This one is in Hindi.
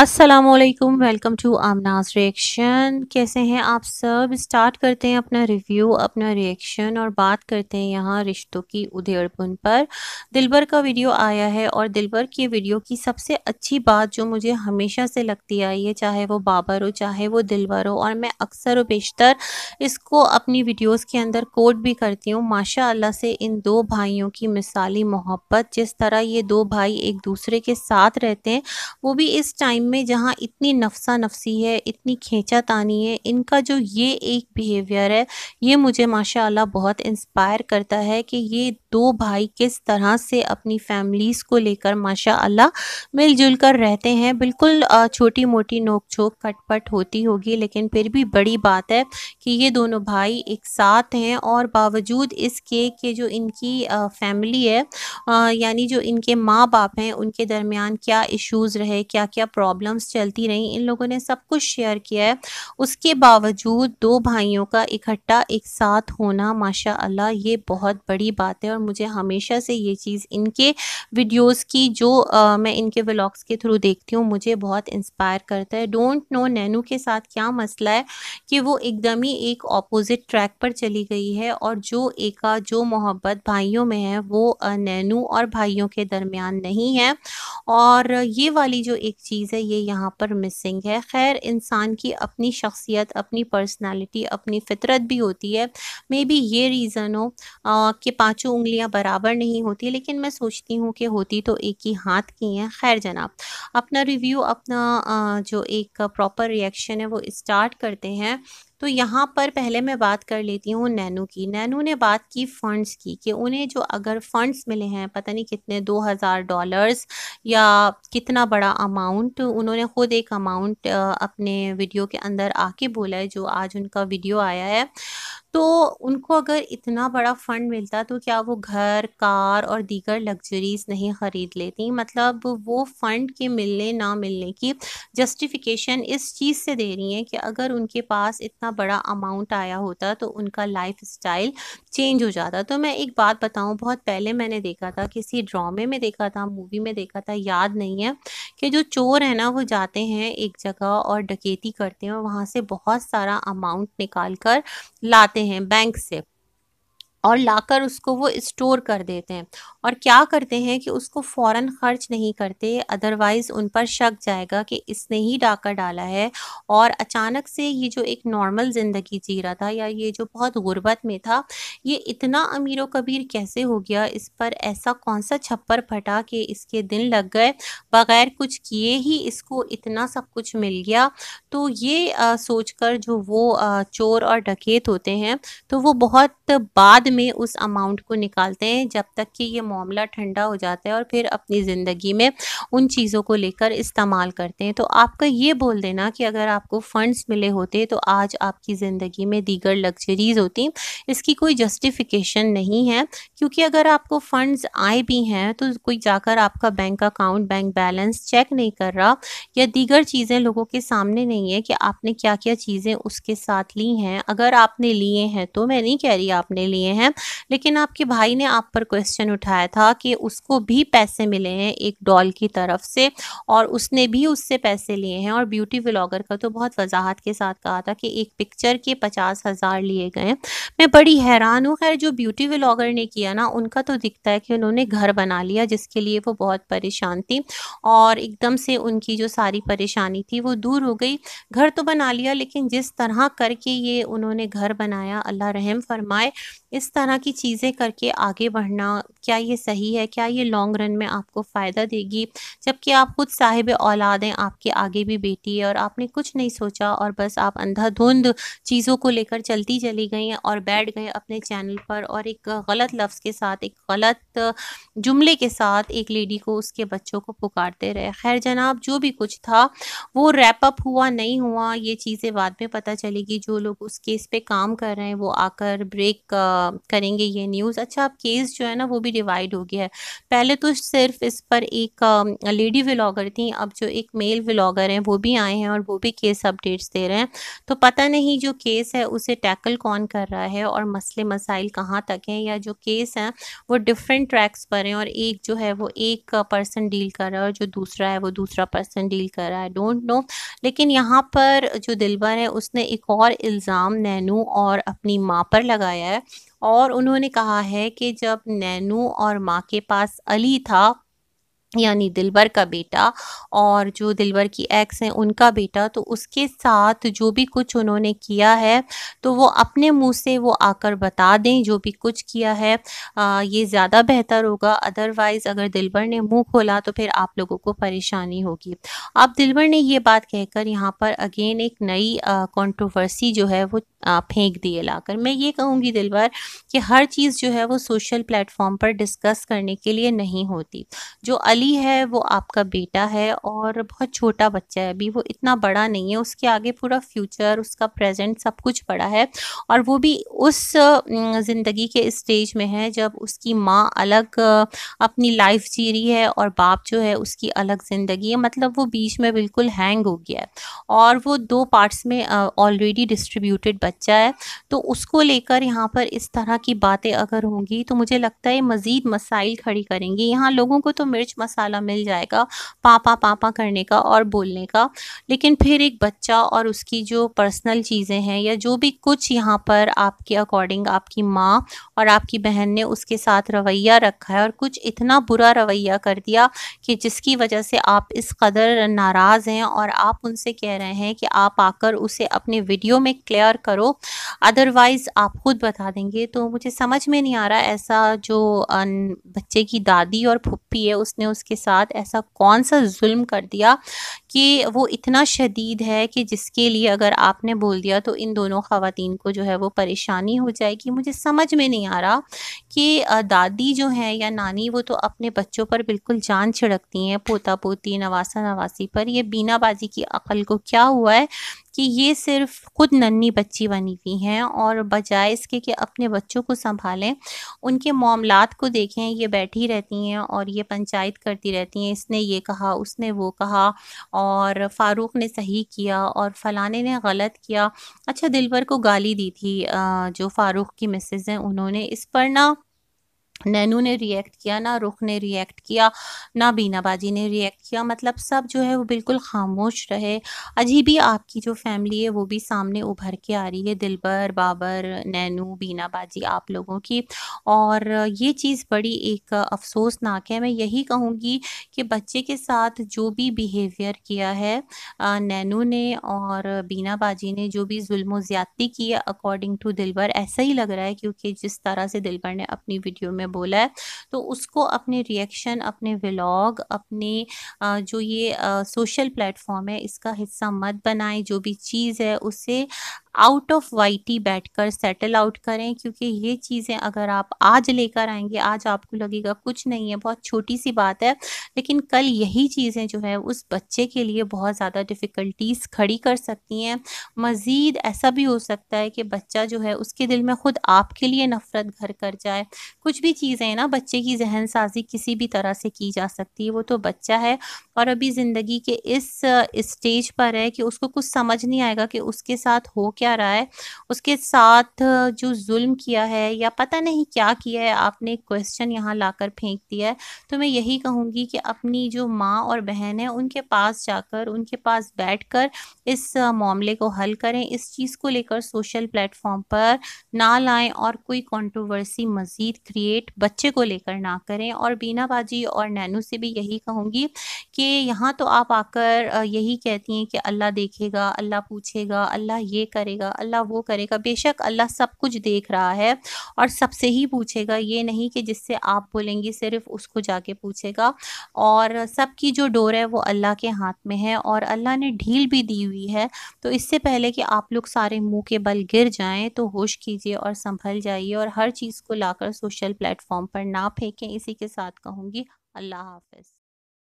असलकम वेलकम टू आमनाज रिएक्शन कैसे हैं आप सब स्टार्ट करते हैं अपना रिव्यू अपना रिएक्शन और बात करते हैं यहाँ रिश्तों की उधेड़पुन पर दिलबर का वीडियो आया है और दिलबर की वीडियो की सबसे अच्छी बात जो मुझे हमेशा से लगती आई है चाहे वो बाबर हो चाहे वो दिलबर हो और मैं अक्सर व बेशतर इसको अपनी वीडियोज़ के अंदर कोट भी करती हूँ माशा अल्लाह से इन दो भाइयों की मिसाली मोहब्बत जिस तरह ये दो भाई एक दूसरे के साथ रहते हैं वो भी इस टाइम में जहाँ इतनी नफसा नफसी है इतनी खींचा तानी है इनका जो ये एक बिहेवियर है ये मुझे माशा बहुत इंस्पायर करता है कि ये दो भाई किस तरह से अपनी फैमिलीज़ को लेकर माशा मिलजुल कर रहते हैं बिल्कुल छोटी मोटी नोक झोंक खटपट होती होगी लेकिन फिर भी बड़ी बात है कि ये दोनों भाई एक साथ हैं और बावजूद इसके कि जो इनकी फैमिली है यानी जो इनके माँ बाप हैं उनके दरमियान क्या इश्यूज़ रहे क्या क्या प्रॉब्लम प्रॉब्लम्स चलती रहीं इन लोगों ने सब कुछ शेयर किया है उसके बावजूद दो भाइयों का इकट्ठा एक साथ होना माशा अल्लाह ये बहुत बड़ी बात है और मुझे हमेशा से ये चीज़ इनके वीडियोज़ की जो आ, मैं इनके व्लॉग्स के थ्रू देखती हूँ मुझे बहुत इंस्पायर करता है डोंट नो नैनू के साथ क्या मसला है कि वो एकदम ही एक अपोजिट ट्रैक पर चली गई है और जो एका जो मोहब्बत भाइयों में है वो नैनू और भाइयों के दरमियान नहीं है और ये वाली जो एक चीज़ है ये यहाँ पर मिसिंग है खैर इंसान की अपनी शख्सियत अपनी पर्सनालिटी अपनी फितरत भी होती है मे बी ये रीज़न हो आ, कि पाँचों उंगलियाँ बराबर नहीं होती लेकिन मैं सोचती हूँ कि होती तो एक ही हाथ की हैं खैर जनाब अपना रिव्यू अपना आ, जो एक प्रॉपर रिएक्शन है वो स्टार्ट करते हैं तो यहाँ पर पहले मैं बात कर लेती हूँ नैनू की नैनू ने बात की फ़ंड्स की कि उन्हें जो अगर फ़ंड्स मिले हैं पता नहीं कितने दो हज़ार डॉलर्स या कितना बड़ा अमाउंट उन्होंने ख़ुद एक अमाउंट अपने वीडियो के अंदर आके बोला है जो आज उनका वीडियो आया है तो उनको अगर इतना बड़ा फ़ंड मिलता तो क्या वो घर कार और दीगर लग्जरीज़ नहीं ख़रीद लेती मतलब वो फ़ंड के मिलने ना मिलने की जस्टिफिकेशन इस चीज़ से दे रही हैं कि अगर उनके पास इतना बड़ा अमाउंट आया होता तो उनका लाइफ स्टाइल चेंज हो जाता तो मैं एक बात बताऊँ बहुत पहले मैंने देखा था किसी ड्रामे में देखा था मूवी में देखा था याद नहीं है कि जो चोर है ना वो जाते हैं एक जगह और डकेती करते हैं और वहाँ से बहुत सारा अमाउंट निकाल कर लाते हैं बैंक से और लाकर उसको वो स्टोर कर देते हैं और क्या करते हैं कि उसको फ़ौर ख़र्च नहीं करते अदरवाइज़ उन पर शक जाएगा कि इसने ही डाका डाला है और अचानक से ये जो एक नॉर्मल ज़िंदगी जी रहा था या ये जो बहुत गुर्बत में था ये इतना अमीर कबीर कैसे हो गया इस पर ऐसा कौन सा छप्पर फटा कि इसके दिन लग गए बग़ैर कुछ किए ही इसको इतना सब कुछ मिल गया तो ये सोच कर जो वो आ, चोर और डकेत होते हैं तो वो बहुत बाद में उस अमाउंट को निकालते हैं जब तक कि ये मामला ठंडा हो जाता है और फिर अपनी ज़िंदगी में उन चीज़ों को लेकर इस्तेमाल करते हैं तो आपका ये बोल देना कि अगर आपको फ़ंड्स मिले होते तो आज आपकी ज़िंदगी में दीगर लग्जरीज़ होती इसकी कोई जस्टिफिकेशन नहीं है क्योंकि अगर आपको फ़ंड्स आए भी हैं तो कोई जाकर आपका bank account bank balance check नहीं कर रहा या दीगर चीज़ें लोगों के सामने नहीं है कि आपने क्या क्या चीज़ें उसके साथ ली हैं अगर आपने लिए हैं तो मैं नहीं कह रही आपने लिए हैं हैं लेकिन आपके भाई ने आप पर क्वेश्चन उठाया था कि उसको भी पैसे मिले हैं एक डॉल की तरफ से और उसने भी उससे पैसे लिए हैं और ब्यूटी व्लागर का तो बहुत वजाहत के साथ कहा था कि एक पिक्चर के पचास हज़ार लिए गए मैं बड़ी हैरान हूँ खैर जो ब्यूटी व्लागर ने किया ना उनका तो दिखता है कि उन्होंने घर बना लिया जिसके लिए वो बहुत परेशान थी और एकदम से उनकी जो सारी परेशानी थी वो दूर हो गई घर तो बना लिया लेकिन जिस तरह करके ये उन्होंने घर बनाया अल्लाह रहम फरमाए इस इस तरह की चीज़ें करके आगे बढ़ना क्या ये सही है क्या ये लॉन्ग रन में आपको फ़ायदा देगी जबकि आप खुद साहिब औलाद हैं आपके आगे भी बेटी है और आपने कुछ नहीं सोचा और बस आप अंधाधुंध चीज़ों को लेकर चलती चली गई हैं और बैठ गए अपने चैनल पर और एक गलत लफ्ज़ के साथ एक गलत जुमले के साथ एक लेडी को उसके बच्चों को पुकारते रहे खैर जनाब जो भी कुछ था वो रैप अप हुआ नहीं हुआ ये चीज़ें बाद में पता चलेगी जो लोग उस केस पर काम कर रहे हैं वो आकर ब्रेक करेंगे ये न्यूज़ अच्छा अब केस जो है ना वो भी डिवाइड हो गया है पहले तो सिर्फ इस पर एक लेडी व्लागर थी अब जो एक मेल व्लागर हैं वो भी आए हैं और वो भी केस अपडेट्स दे रहे हैं तो पता नहीं जो केस है उसे टैकल कौन कर रहा है और मसले मसाइल कहाँ तक हैं या जो केस हैं वो डिफरेंट ट्रैक्स पर हैं और एक जो है वो एक पर्सन डील कर रहा है और जो दूसरा है वो दूसरा पर्सन डील कर रहा है डोंट नो लेकिन यहाँ पर जो दिलबर है उसने एक और इल्ज़ाम नैनू और अपनी माँ पर लगाया है और उन्होंने कहा है कि जब नैनू और माँ के पास अली था यानी दिलबर का बेटा और जो दिलबर की एक्स हैं उनका बेटा तो उसके साथ जो भी कुछ उन्होंने किया है तो वो अपने मुंह से वो आकर बता दें जो भी कुछ किया है आ, ये ज़्यादा बेहतर होगा अदरवाइज़ अगर दिलबर ने मुंह खोला तो फिर आप लोगों को परेशानी होगी अब दिलबर ने ये बात कहकर यहाँ पर अगेन एक नई कंट्रोवर्सी जो है वो फेंक दिए लाकर मैं ये कहूँगी दिलवर कि हर चीज़ जो है वो सोशल प्लेटफॉर्म पर डिस्कस करने के लिए नहीं होती जो अली है वो आपका बेटा है और बहुत छोटा बच्चा है अभी वो इतना बड़ा नहीं है उसके आगे पूरा फ्यूचर उसका प्रेजेंट सब कुछ बड़ा है और वो भी उस ज़िंदगी के स्टेज में है जब उसकी माँ अलग अपनी लाइफ जी रही है और बाप जो है उसकी अलग ज़िंदगी है मतलब वो बीच में बिल्कुल हैंग हो गया है और वो दो पार्ट्स में ऑलरेडी डिस्ट्रीब्यूटेड बच्चा है तो उसको लेकर यहाँ पर इस तरह की बातें अगर होंगी तो मुझे लगता है मज़ीद मसाइल खड़ी करेंगी यहाँ लोगों को तो मिर्च मसाला मिल जाएगा पापा पापा करने का और बोलने का लेकिन फिर एक बच्चा और उसकी जो पर्सनल चीज़ें हैं या जो भी कुछ यहाँ पर आपके अकॉर्डिंग आपकी माँ और आपकी बहन ने उसके साथ रवैया रखा है और कुछ इतना बुरा रवैया कर दिया कि जिसकी वजह से आप इस कदर नाराज़ हैं और आप उनसे कह रहे हैं कि आप आकर उसे अपने वीडियो में क्लियर करो करो अदरवाइज़ आप खुद बता देंगे तो मुझे समझ में नहीं आ रहा ऐसा जो बच्चे की दादी और फुप्पी है उसने उसके साथ ऐसा कौन सा जुल्म कर दिया कि वो इतना शदीद है कि जिसके लिए अगर आपने बोल दिया तो इन दोनों ख़वान को जो है वो परेशानी हो जाएगी मुझे समझ में नहीं आ रहा कि दादी जो है या नानी वो तो अपने बच्चों पर बिल्कुल जान छिड़कती हैं पोता पोती नवासा नवासी पर यह बीनाबाजी की अकल को क्या हुआ है कि ये सिर्फ खुद नन्नी बच्ची बनी हुई हैं और बजाय इसके कि अपने बच्चों को संभालें उनके मामलात को देखें ये बैठी रहती हैं और ये पंचायत करती रहती हैं इसने ये कहा उसने वो कहा और फ़ारूक ने सही किया और फ़लाने ने गलत किया अच्छा दिलवर को गाली दी थी जो फ़ारूक की मिसेज़ हैं उन्होंने इस पर ना नैनू ने रिएक्ट किया ना रुख ने रिएक्ट किया ना बीनाबाजी ने रिएक्ट किया मतलब सब जो है वो बिल्कुल खामोश रहे अजीब ही आपकी जो फैमिली है वो भी सामने उभर के आ रही है दिलबर बाबर नैनू बीनाबाजी आप लोगों की और ये चीज़ बड़ी एक अफसोसनाक है मैं यही कहूँगी कि बच्चे के साथ जो भी बिहेवियर किया है नैनू ने और बीनाबाजी ने जो भी जुल्म ज़्यादती की है अकॉर्डिंग टू दिलबर ऐसा ही लग रहा है क्योंकि जिस तरह से दिलबर ने अपनी वीडियो में बोला है तो उसको अपने रिएक्शन अपने व्लॉग अपने जो ये सोशल प्लेटफॉर्म है इसका हिस्सा मत बनाएं जो भी चीज़ है उसे आउट ऑफ वाइटी बैठकर सेटल आउट करें क्योंकि ये चीज़ें अगर आप आज लेकर आएंगे आज आपको लगेगा कुछ नहीं है बहुत छोटी सी बात है लेकिन कल यही चीज़ें जो है उस बच्चे के लिए बहुत ज़्यादा डिफ़िकल्टीज़ खड़ी कर सकती हैं मज़ीद ऐसा भी हो सकता है कि बच्चा जो है उसके दिल में ख़ुद आपके लिए नफ़रत घर कर जाए कुछ भी चीज़ें ना बच्चे की जहन साजी किसी भी तरह से की जा सकती है वो तो बच्चा है और अभी ज़िंदगी के इस स्टेज पर है कि उसको कुछ समझ नहीं आएगा कि उसके साथ हो क्या क्या रहा है उसके साथ जो जुल्म किया है या पता नहीं क्या किया है आपने क्वेश्चन यहाँ लाकर फेंक दिया है तो मैं यही कहूँगी कि अपनी जो माँ और बहन है उनके पास जाकर उनके पास बैठकर इस मामले को हल करें इस चीज़ को लेकर सोशल प्लेटफॉर्म पर ना लाएं और कोई कंट्रोवर्सी मज़ीद क्रिएट बच्चे को लेकर ना करें और बीना बाजी और नैनू से भी यही कहूँगी कि यहाँ तो आप आकर यही कहती हैं कि अल्लाह देखेगा अल्लाह पूछेगा अल्लाह ये करे करेगा अल्लाह वो करेगा बेशक अल्लाह सब कुछ देख रहा है और सबसे ही पूछेगा ये नहीं कि जिससे आप बोलेंगी सिर्फ उसको जाके पूछेगा और सबकी जो डोर है वो अल्लाह के हाथ में है और अल्लाह ने ढील भी दी हुई है तो इससे पहले कि आप लोग सारे मुंह के बल गिर जाएं तो होश कीजिए और संभल जाइए और हर चीज़ को लाकर सोशल प्लेटफॉर्म पर ना फेंकें इसी के साथ कहूँगी अल्लाह हाफिज़